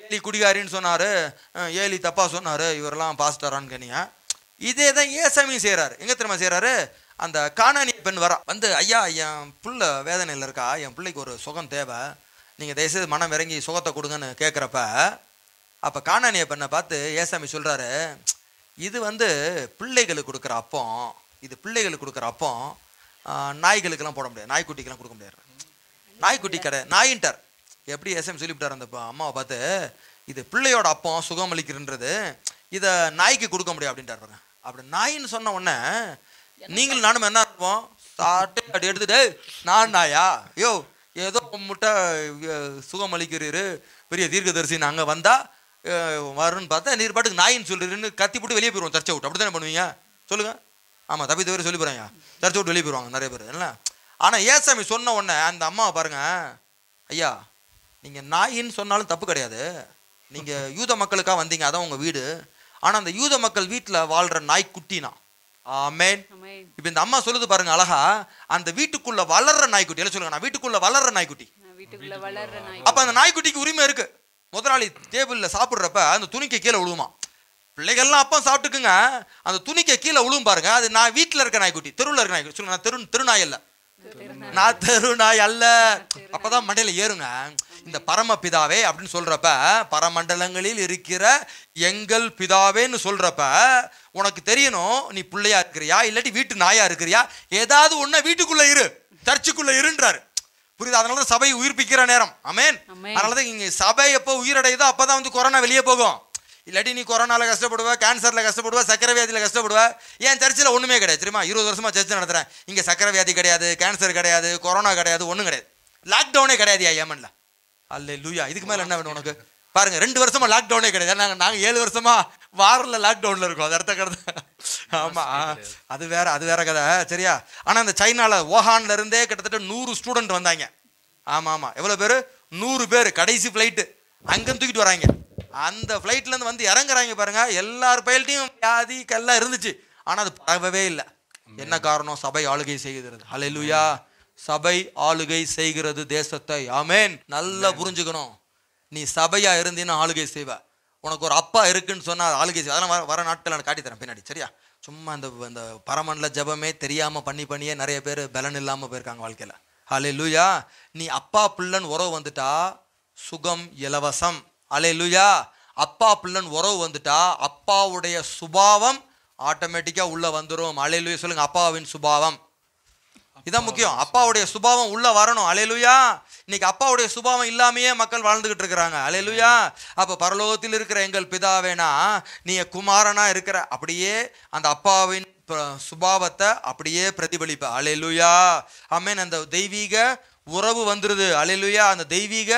A: ஏலி குடிகாரின்னு சொன்னார் ஏலி தப்பாக சொன்னார் இவரெல்லாம் பாஸ்டரான்னு கேட்டீங்க இதே தான் ஏசாமியும் செய்கிறாரு எங்கே திரும்ப செய்கிறாரு அந்த காணானி பெண் வர வந்து ஐயா என் புள்ள வேதனையில் இருக்கா என் பிள்ளைக்கு ஒரு சுகம் தேவை நீங்கள் தயவுசெய்து மனம் இறங்கி சுகத்தை கொடுங்கன்னு கேட்குறப்ப அப்போ காணானிய பெண்ணை பார்த்து ஏசாமி சொல்கிறாரு இது வந்து பிள்ளைகளுக்கு கொடுக்குற அப்பம் இது பிள்ளைகளுக்கு கொடுக்குற அப்பம் நாய்களுக்கெல்லாம் போட முடியாது நாய்க்குட்டிக்கெல்லாம் கொடுக்க முடியாது நாய்க்குட்டி கடை நாயின்டர் எப்படி எஸ்எம் சொல்லிவிட்டார் அந்த அம்மாவை பார்த்து இது பிள்ளையோட அப்பம் சுகம் அளிக்கிறன்றது இதை நாய்க்கு கொடுக்க முடியும் அப்படின்ட்டு பாருங்க அப்படி நாயின்னு சொன்ன உடனே நீங்களும் நானும் என்ன இருப்போம் சாப்பிட்டு அப்படி எடுத்துட்டு நான் நாயா ஐயோ ஏதோ முட்டை சுகம் அளிக்கிறீரு பெரிய தீர்க்கதரிசி நாங்கள் வந்தால் வரும்னு பார்த்தா நீர் பாட்டுக்கு நாயின்னு சொல்லிடுன்னு கத்தி போட்டு வெளியே போயிடுவோம் சர்ச்சை விட்டு அப்படி தானே பண்ணுவீங்க சொல்லுங்கள் ஆமாம் தப்பி தவிர சொல்லி போகிறாங்க சர்ச்சை விட்டு வெளியே போயிடுவாங்க நிறைய பேர் இல்லை ஆனால் ஏசாமி சொன்ன உடனே அந்த அம்மாவை பாருங்கள் ஐயா நீங்கள் நாயின்னு சொன்னாலும் தப்பு கிடையாது நீங்கள் [LAUGHS] யூத மக்களுக்காக வந்தீங்க அதான் உங்கள் வீடு ஆனால் அந்த யூத மக்கள் வீட்டில் வாழ்கிற நாய்க்குட்டினா ஆமேன் இப்போ இந்த அம்மா சொல்லுது பாருங்க அழகா அந்த வீட்டுக்குள்ள வளர்ற நாய்க்குட்டி எல்லாம் சொல்லுங்க நான் வீட்டுக்குள்ள வளர்ற நாய்க்குட்டி அப்போ அந்த நாய்க்குட்டிக்கு உரிமை இருக்கு முதலாளி டேபிளில் சாப்பிட்றப்ப அந்த துணிக்கு கீழே விழுமா பிள்ளைகள்லாம் அப்போ சாப்பிட்டுக்குங்க அந்த துணிக்கை கீழே விழும் பாருங்க அது நான் வீட்டில் இருக்க நாய்க்குட்டி தெருவில் இருக்க நாய்க்குட்டி சொல்லுங்க நான் தெரு தெருநாய் நான் தெருநாய் அல்ல அப்பதான் மண்டையில ஏறுங்க இந்த பிதாவே அப்படின்னு சொல்றப்ப பரமண்டலங்களில் இருக்கிற எங்கள் பிதாவேன்னு சொல்றப்ப உனக்கு தெரியணும் நீ பிள்ளையா இருக்கிறியா இல்லாட்டி வீட்டு நாயா இருக்கிறியா ஏதாவது ஒன்ன வீட்டுக்குள்ள இரு சர்ச்சுக்குள்ள இருன்றாரு புரியுது அதனாலதான் சபை உயிர்ப்பிக்கிற நேரம் அமேன் அதனாலதான் இங்க சபை எப்போ உயிரடையுதோ அப்பதான் வந்து கொரோனா வெளியே போகும் இல்லாட்டி நீ கொரோனாவில் கஷ்டப்படுவ கேன்சரில் கஷ்டப்படுவ சக்கரை வியாதியில் கஷ்டப்படுவ ஏன் சர்ச்சில் ஒன்றுமே கிடையாது தெரியுமா இருபது வருஷமாக சர்ச்சை நடத்துகிறேன் இங்கே சக்கரை வியாதி கிடையாது கேன்சர் கிடையாது கொரோனா கிடையாது ஒன்றும் கிடையாது லாக்டவுனே கிடையாது ஏமன்ல அல்ல லூயா இதுக்கு மேலே என்ன வேணும் உனக்கு பாருங்க ரெண்டு வருஷமா லாக்டவுனே கிடையாது நாங்கள் நாங்கள் ஏழு வருஷமா வாரில் லாக்டவுனில் இருக்கோம் அது அடுத்த கதை ஆமாம் அது வேற அது வேற கதை சரியா ஆனால் இந்த சைனாவில் ஓஹான்ல இருந்தே கிட்டத்தட்ட நூறு ஸ்டூடெண்ட் வந்தாங்க ஆமாம் ஆமாம் எவ்வளோ பேர் நூறு பேர் கடைசி ஃப்ளைட்டு அங்கே தூக்கிட்டு வராங்க அந்த ஃப்ளைட்லேருந்து வந்து இறங்குறாங்க பாருங்க எல்லார் பயில்ட்டையும் வியாதி கல்லா இருந்துச்சு ஆனால் அது பரவவே இல்லை என்ன காரணம் சபை ஆளுகை செய்கிறது அலையிலுயா சபை ஆளுகை செய்கிறது தேசத்தை ஆமேன் நல்லா புரிஞ்சுக்கணும் நீ சபையா இருந்தீன்னா ஆளுகை செய்வ உனக்கு ஒரு அப்பா இருக்குன்னு சொன்னால் ஆளுகை செய்வ அதெல்லாம் வர நாட்கள் நான் காட்டித்தரேன் பின்னாடி சரியா சும்மா அந்த அந்த பரமண்டல ஜபமே தெரியாமல் பண்ணி பண்ணியே நிறைய பேர் பலன் இல்லாமல் போயிருக்காங்க வாழ்க்கையில் ஹலே லூயா நீ அப்பா பிள்ளைன்னு உறவு வந்துட்டா சுகம் இலவசம் அலே லுயா அப்பா பிள்ளைன்னு உறவு வந்துட்டா அப்பாவுடைய சுபாவம் ஆட்டோமேட்டிக்காக உள்ளே வந்துடும் லுயா சொல்லுங்கள் அப்பாவின் சுபாவம் இதான் முக்கியம் அப்பாவுடைய சுபாவம் உள்ளே வரணும் லுயா இன்னைக்கு அப்பாவுடைய சுபாவம் இல்லாமையே மக்கள் வாழ்ந்துகிட்டு இருக்கிறாங்க அலையலுயா அப்போ பரலோகத்தில் இருக்கிற எங்கள் பிதாவேனா நீ குமாரனா இருக்கிற அப்படியே அந்த அப்பாவின் சுபாவத்தை அப்படியே பிரதிபலிப்ப அலையலுயா அம்மேன் அந்த தெய்வீக உறவு வந்துடுது அலையிலுயா அந்த தெய்வீக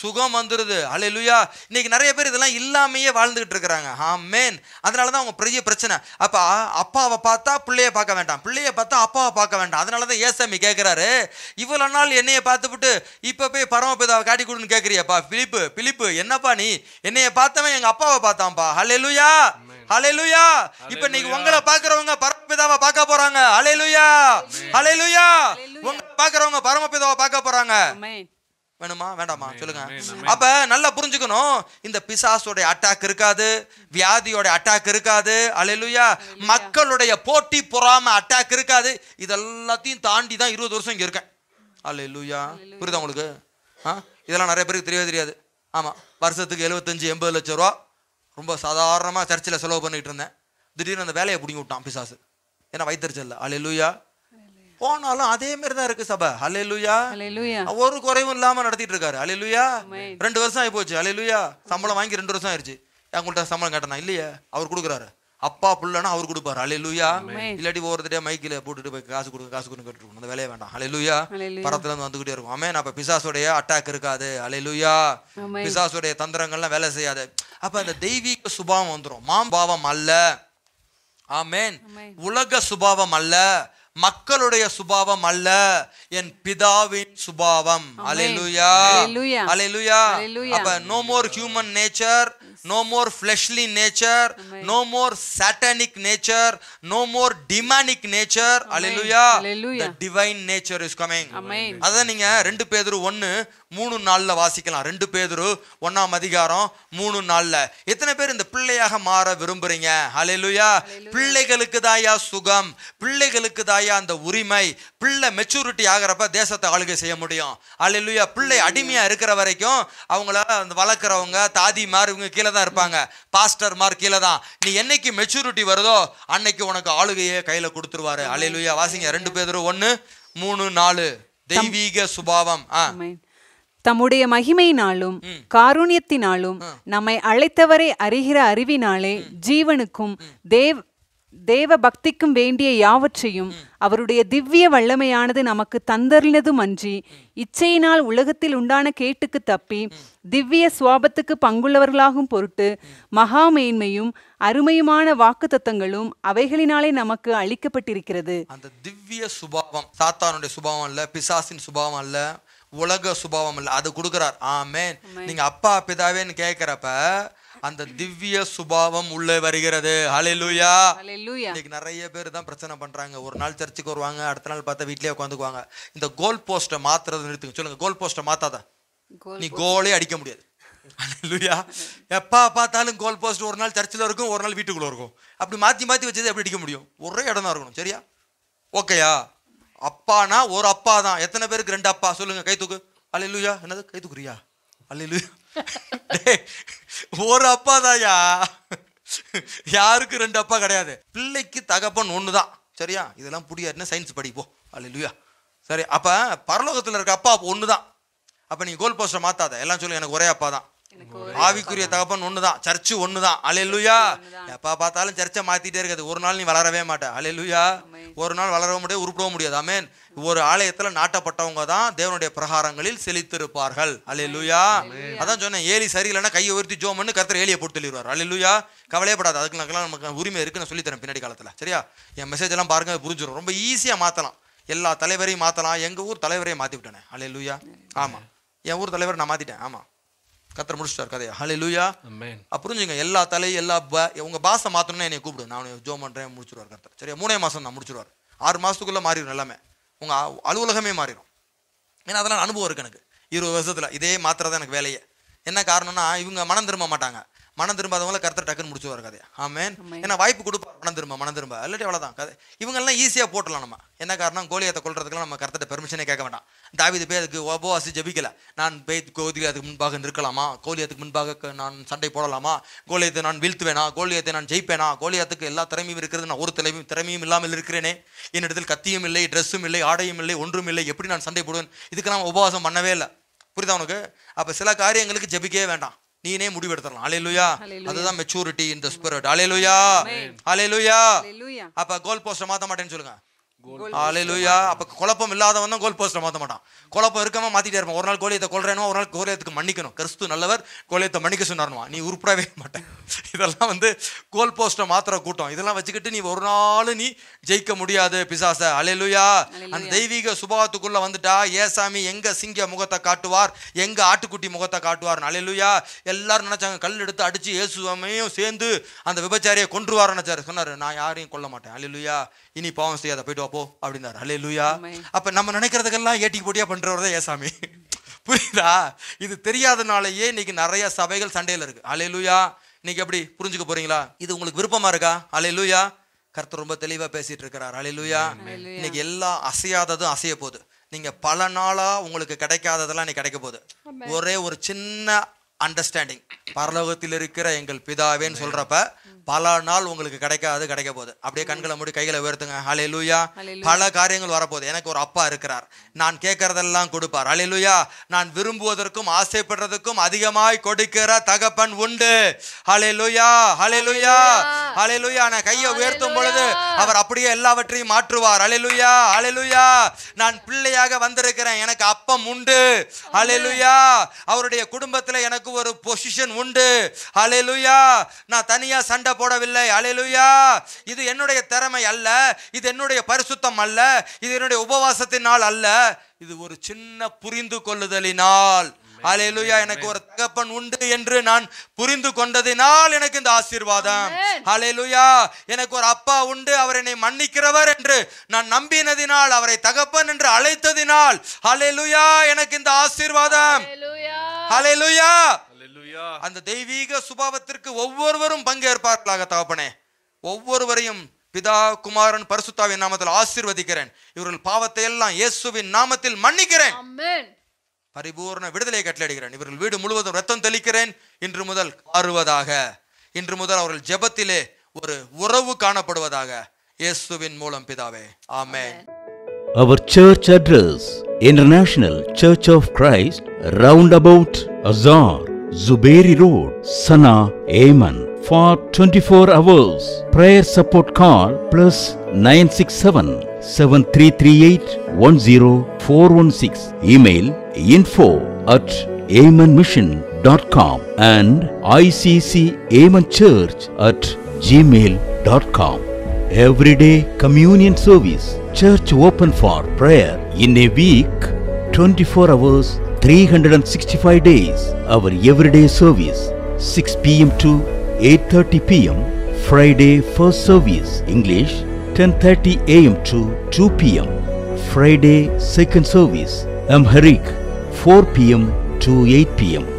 A: சுகம் வந்துடுது அலையிலுயா இன்னைக்கு நிறைய பேர் இதெல்லாம் இல்லாமையே வாழ்ந்துகிட்டு இருக்கிறாங்க ஆமேன் அதனால தான் அவங்க பெரிய பிரச்சனை அப்போ அப்பாவை பார்த்தா பிள்ளைய பார்க்க வேண்டாம் பிள்ளைய பார்த்தா அப்பாவை பார்க்க வேண்டாம் அதனால தான் ஏசாமி கேட்குறாரு இவ்வளோ நாள் என்னையை பார்த்துவிட்டு இப்போ போய் பரமபிதாவை காட்டி கொடுன்னு கேட்குறியாப்பா பிலிப்பு பிலிப்பு என்னப்பா நீ என்னைய பார்த்தவன் எங்கள் அப்பாவை பார்த்தான்ப்பா அலையிலுயா ஹalleluya இப்ப இன்னைக்கு உங்களை பார்க்கறவங்க பரமபிதாவை பார்க்க போறாங்க ஹalleluya ஹalleluya உங்க பார்க்கறவங்க பரமபிதாவை பார்க்க போறாங்க வேணுமா வேண்டாமா சொல்லுங்க அப்ப நல்லா புரிஞ்சுக்கணும் இந்த பிசாசோடைய அட்டாக் இருக்காது வியாதியோட அட்டாக் இருக்காது அலையிலுயா மக்களுடைய போட்டி பொறாம அட்டாக் இருக்காது இதெல்லாத்தையும் தாண்டி தான் இருபது வருஷம் இங்க இருக்கேன் அலையிலுயா புரியுதா உங்களுக்கு இதெல்லாம் நிறைய பேருக்கு தெரியவே தெரியாது ஆமா வருஷத்துக்கு எழுபத்தஞ்சு எண்பது லட்சம் ரூபா ரொம்ப சாதாரணமாக சர்ச்சில் செலவு பண்ணிகிட்டு இருந்தேன் திடீர்னு அந்த வேலையை பிடிங்கி விட்டான் பிசாசு ஏன்னா வைத்தறிச்சல் லூயா போனாலும் அதே மாதிரி தான் இருக்கு சபை லூயா ஒரு குறைவும் இல்லாம நடத்திட்டு இருக்காரு லூயா ரெண்டு வருஷம் ஆகி போச்சு லூயா சம்பளம் வாங்கி ரெண்டு வருஷம் ஆயிடுச்சு உங்கள்கிட்ட சம்பளம் கேட்டனா இல்லையே அவர் கொடுக்குறாரு அப்பா புள்ளனா அவர் கொடுப்பாரு அலை லூயா இல்லாட்டி ஒவ்வொருத்தரே மைக்கில போட்டுட்டு போய் காசு கொடுக்க காசு கொடுங்க கேட்டுருக்கணும் அந்த வேலையை வேண்டாம் அலை லூயா படத்துல இருந்து வந்துகிட்டே இருக்கும் அமே அப்ப பிசாசுடைய அட்டாக் இருக்காது அலை லூயா பிசாசுடைய தந்திரங்கள்லாம் வேலை செய்யாது அப்ப அந்த தெய்வீக சுபாவம் வந்துடும் மாம் பாவம் அல்ல ஆமேன் உலக சுபாவம் அல்ல மக்களுடைய சுபாவம் அல்ல என் பிதாவின் சுபாவம் அலை அலையலுயா அப்ப no more human nature no more fleshly nature, Amen. no more satanic nature, no more demonic nature. Hallelujah. The divine nature is coming. Amen. அதான் நீங்க ரெண்டு பேதரு ஒன்னு மூணு நாள்ல வாசிக்கலாம் ரெண்டு பேதரு ஒன்னாம் அதிகாரம் மூணு நாள்ல எத்தனை பேர் இந்த பிள்ளையாக மாற விரும்புறீங்க அலையலுயா பிள்ளைகளுக்கு தாயா சுகம் பிள்ளைகளுக்கு தாயா அந்த உரிமை பிள்ளை மெச்சூரிட்டி ஆகிறப்ப தேசத்தை ஆளுகை செய்ய முடியும் அலையலுயா பிள்ளை அடிமையா இருக்கிற வரைக்கும் அவங்கள அந்த வளர்க்குறவங்க தாதி மாறுவங்க கீழே கீழே தான் இருப்பாங்க பாஸ்டர் பாஸ்டர்மார் கீழே தான் நீ என்னைக்கு மெச்சூரிட்டி வருதோ அன்னைக்கு உனக்கு ஆளுகையே கையில் கொடுத்துருவாரு அலையிலுயா வாசிங்க ரெண்டு பேரும் ஒன்று மூணு நாலு தெய்வீக சுபாவம் ஆ
B: தம்முடைய மகிமையினாலும் காரூணியத்தினாலும் நம்மை அழைத்தவரை அறிகிற அறிவினாலே ஜீவனுக்கும் தேவ் தேவ பக்திக்கும் வேண்டிய யாவற்றையும் அவருடைய திவ்ய வல்லமையானது நமக்கு தந்தறினதும் அன்றி இச்சையினால் உலகத்தில் உண்டான கேட்டுக்கு தப்பி திவ்ய சுவாபத்துக்கு பங்குள்ளவர்களாகும் பொருட்டு மகா மேன்மையும் அருமையுமான வாக்கு தத்தங்களும் அவைகளினாலே நமக்கு அளிக்கப்பட்டிருக்கிறது
A: அந்த திவ்ய சுபாவம் சாத்தானுடைய சுபாவம் அல்ல பிசாசின் சுபாவம் அல்ல உலக சுபாவம் அல்ல அது கொடுக்கிறார் ஆமேன் நீங்க அப்பா பிதாவேன்னு கேட்கிறப்ப அந்த திவ்ய சுபாவம் உள்ளே வருகிறது ஹலெலுயா இன்னைக்கு நிறைய பேர் தான் பிரச்சனை பண்றாங்க ஒரு நாள் சர்ச்சுக்கு வருவாங்க அடுத்த நாள் பார்த்தா வீட்லயே உட்காந்துக்குவாங்க இந்த கோல் போஸ்ட்டை மாத்துறது நிறுத்துங்க சொல்லுங்க கோல் போஸ்ட்டை மாத்தாத நீ கோலே அடிக்க முடியாது ஹலெலுயா எப்பா பார்த்தாலும் கோல் போஸ்ட் ஒரு நாள் சர்ச்சில் இருக்கும் ஒரு நாள் வீட்டுக்குள்ள இருக்கும் அப்படி மாத்தி மாத்தி வச்சது எப்படி அடிக்க முடியும் ஒரே இடம் தான் இருக்கணும் சரியா ஓகேயா அப்பானா ஒரு அப்பா தான் எத்தனை பேருக்கு ரெண்டு அப்பா சொல்லுங்க கைத்துக்கு அலையிலுயா என்னது கைத்துக்குறியா அலையிலுயா ஒரு அப்பா தாயா யாருக்கு ரெண்டு அப்பா கிடையாது பிள்ளைக்கு தகப்பன் ஒன்று தான் சரியா இதெல்லாம் புரியாதுன்னா சயின்ஸ் படிப்போம் இல்லையா சரி அப்போ பரலோகத்தில் இருக்க அப்பா ஒன்று தான் அப்போ நீங்கள் கோல் போஸ்டர் மாற்றாத எல்லாம் சொல்லி எனக்கு ஒரே அப்பா தான் ஆவிக்குரிய தகப்பன் ஒண்ணுதான் சர்ச்சு ஒண்ணுதான் அலையலுயா எப்போ பார்த்தாலும் சர்ச்சை மாத்திட்டே இருக்காது ஒரு நாள் நீ வளரவே மாட்டேன் அலையலுயா ஒரு நாள் வளரவும் முடியாது உருப்பிடவும் முடியாது அமேன் ஒரு ஆலயத்துல நாட்டப்பட்டவங்க தான் தேவனுடைய பிரகாரங்களில் செழித்திருப்பார்கள் அலையலுயா அதான் சொன்னேன் ஏலி சரியில்லைன்னா கையை உயர்த்தி ஜோம் பண்ணு கருத்தர் ஏலியை போட்டு தள்ளிடுவார் அலையலுயா கவலையப்படாது அதுக்குலாம் நமக்கு உரிமை இருக்குன்னு சொல்லித்தரேன் பின்னாடி காலத்துல சரியா என் மெசேஜ் எல்லாம் பாருங்க புரிஞ்சிடும் ரொம்ப ஈஸியா மாத்தலாம் எல்லா தலைவரையும் மாத்தலாம் எங்க ஊர் தலைவரையும் மாத்தி விட்டேன் அலையலுயா ஆமா என் ஊர் தலைவர் நான் மாத்திட்டேன் ஆமா கத்திர முடிச்சிட்டார் கதையை ஹலே லூயா புரிஞ்சுங்க எல்லா தலை எல்லா உங்க பாசை மாத்தணும்னா என்னை கூப்பிடு நான் ஜோ பண்றேன் முடிச்சிருவார் கத்தர் சரியா மூணே மாசம் நான் முடிச்சிருவார் ஆறு மாசத்துக்குள்ள மாறிடும் எல்லாமே உங்க அலுவலகமே மாறிடும் ஏன்னா அதெல்லாம் அனுபவம் இருக்கு எனக்கு இருபது வருஷத்துல இதே மாத்திரை தான் எனக்கு வேலையே என்ன காரணம்னா இவங்க மனம் திரும்ப மாட்டாங்க மனம் திரும்பாதவங்கள கருத்தர் டக்குன்னு வர கதையா ஆமேன் ஏன்னா வாய்ப்பு கொடுப்பா மனம் திரும்ப மனம் திரும்ப இல்லாட்டி அவ்வளோதான் கதை இவங்கெல்லாம் ஈஸியாக போட்டலாம் நம்ம என்ன காரணம் கோலியத்தை கொள்றதுக்குலாம் நம்ம கருத்தட்ட பெர்மிஷனே கேட்க வேண்டாம் தாவிது போய் அதுக்கு ஒபோவாசி ஜபிக்கல நான் போய் அதுக்கு முன்பாக நிற்கலாமா கோலியத்துக்கு முன்பாக நான் சண்டை போடலாமா கோலியத்தை நான் வீழ்த்துவேனா கோலியத்தை நான் ஜெயிப்பேனா கோலியத்துக்கு எல்லா திறமையும் இருக்கிறது நான் ஒரு திறமையும் திறமையும் இல்லாமல் இருக்கிறேனே என்னிடத்தில் கத்தியும் இல்லை ட்ரெஸ்ஸும் இல்லை ஆடையும் இல்லை ஒன்றும் இல்லை எப்படி நான் சண்டை போடுவேன் இதுக்கு நான் உபவாசம் பண்ணவே இல்லை புரியுதா உனக்கு அப்போ சில காரியங்களுக்கு ஜபிக்கவே வேண்டாம் நீனே முடிவெடுத்துடலாம் அலையலுயா அதுதான் மெச்சூரிட்டி இந்த ஸ்பிரிட் அலையலுயா அலையலுயா அப்ப கோல் போஸ்ட் மாத்த மாட்டேன்னு சொல்லுங்க ஆலையிலுயா அப்போ குழப்பம் இல்லாதவன் தான் கோல் போஸ்ட்டை மாத்த மாட்டான் குழப்பம் இருக்காம மாத்திட்டே இருப்பான் ஒரு நாள் கோலியத்தை கொள்றேனோ ஒரு நாள் கோலியத்துக்கு மன்னிக்கணும் கிறிஸ்து நல்லவர் கோலியத்தை மன்னிக்க சொன்னார்மா நீ உருப்படவே மாட்டேன் [LAUGHS] இதெல்லாம் வந்து கோல் போஸ்ட்டை மாத்திர கூட்டம் இதெல்லாம் வச்சுக்கிட்டு நீ ஒரு நாள் நீ ஜெயிக்க முடியாது பிசாச அலையிலுயா அந்த தெய்வீக சுபாவத்துக்குள்ள வந்துட்டா ஏசாமி எங்கே சிங்க முகத்தை காட்டுவார் எங்கே ஆட்டுக்குட்டி முகத்தை காட்டுவார் அலையிலுயா எல்லாரும் நினச்சாங்க கல் எடுத்து அடித்து இயேசுவையும் சேர்ந்து அந்த விபச்சாரியை கொன்றுவார் நினைச்சாரு சொன்னாரு நான் யாரையும் கொல்ல மாட்டேன் அலையலுயா இனி பாவம் செய்யாத போயிட்டு போ அப்படின்னாரு ஹலே லூயா அப்ப நம்ம நினைக்கிறதுக்கெல்லாம் ஏட்டிக்கு போட்டியா பண்றவர் தான் ஏசாமி புரியுதா இது தெரியாதனாலேயே இன்னைக்கு நிறைய சபைகள் சண்டையில் இருக்கு அலே லூயா இன்னைக்கு எப்படி புரிஞ்சுக்க போறீங்களா இது உங்களுக்கு விருப்பமா இருக்கா அலே லூயா கருத்து ரொம்ப தெளிவா பேசிட்டு இருக்கிறார் அலே லூயா இன்னைக்கு எல்லாம் அசையாததும் அசைய போகுது நீங்க பல நாளா உங்களுக்கு கிடைக்காததெல்லாம் இன்னைக்கு கிடைக்க போகுது ஒரே ஒரு சின்ன அண்டர்ஸ்டாண்டிங் பரலோகத்தில் இருக்கிற எங்கள் பிதாவேன்னு சொல்றப்ப பல நாள் உங்களுக்கு கிடைக்காது கிடைக்க போகுது அப்படியே கண்களை மூடி கைகளை உயர்த்துங்க ஹலே லூயா பல காரியங்கள் வரப்போகுது எனக்கு ஒரு அப்பா இருக்கிறார் நான் கேட்கறதெல்லாம் கொடுப்பார் ஹலே லூயா நான் விரும்புவதற்கும் ஆசைப்படுறதுக்கும் அதிகமாய் கொடுக்கிற தகப்பன் உண்டு ஹலே லூயா ஹலே லூயா ஹலே லூயா நான் கையை உயர்த்தும் பொழுது அவர் அப்படியே எல்லாவற்றையும் மாற்றுவார் ஹலே லூயா ஹலே லூயா நான் பிள்ளையாக வந்திருக்கிறேன் எனக்கு அப்பம் உண்டு ஹலே லூயா அவருடைய குடும்பத்தில் எனக்கு ஒரு பொசிஷன் உண்டு அலையலுயா நான் தனியாக சண்டை போடவில்லை அலையலுயா இது என்னுடைய திறமை அல்ல இது என்னுடைய பரிசுத்தம் அல்ல இது என்னுடைய உபவாசத்தினால் அல்ல இது ஒரு சின்ன புரிந்து கொள்ளுதலினால் அலையலுயா எனக்கு ஒரு தகப்பன் உண்டு என்று நான் புரிந்து கொண்டதினால் எனக்கு இந்த ஆசீர்வாதம் அலையலுயா எனக்கு ஒரு அப்பா உண்டு அவர் என்னை மன்னிக்கிறவர் என்று நான் நம்பினதினால் அவரை தகப்பன் என்று அழைத்ததினால் அலையலுயா எனக்கு இந்த ஆசீர்வாதம் அலையலுயா அந்த தெய்வீக சுபாவத்திற்கு ஒவ்வொருவரும் பங்கேற்பார்களாக தகப்பனே ஒவ்வொருவரையும் பிதா குமாரன் பரிசுத்தாவின் நாமத்தில் ஆசிர்வதிக்கிறேன் இவர்கள் பாவத்தை எல்லாம் இயேசுவின் நாமத்தில் மன்னிக்கிறேன் பரிபூர்ண விடுதலை கட்டளையிடுகிறேன் இவர்கள் வீடு முழுவதும் ரத்தம் தெளிக்கிறேன் இன்று முதல் அறுவதாக இன்று முதல் அவர்கள் ஜெபத்திலே ஒரு உறவு காணப்படுவதாக இயேசுவின் மூலம் பிதாவே ஆமே அவர் church address international church of Christ round about Azhar Zuberi Road, Sana, Aman. For 24 hours, prayer support call plus 967 7338 10416. Email info at amenmission.com and ICC Amen Church at gmail.com. Everyday communion service, church open for prayer in a week, 24 hours 365 days, our everyday service, 6 p.m. to 8.30 p.m. Friday first service, English, 10.30 a.m. to 2 p.m. Friday second service, Amharic, 4 p.m. to 8 p.m.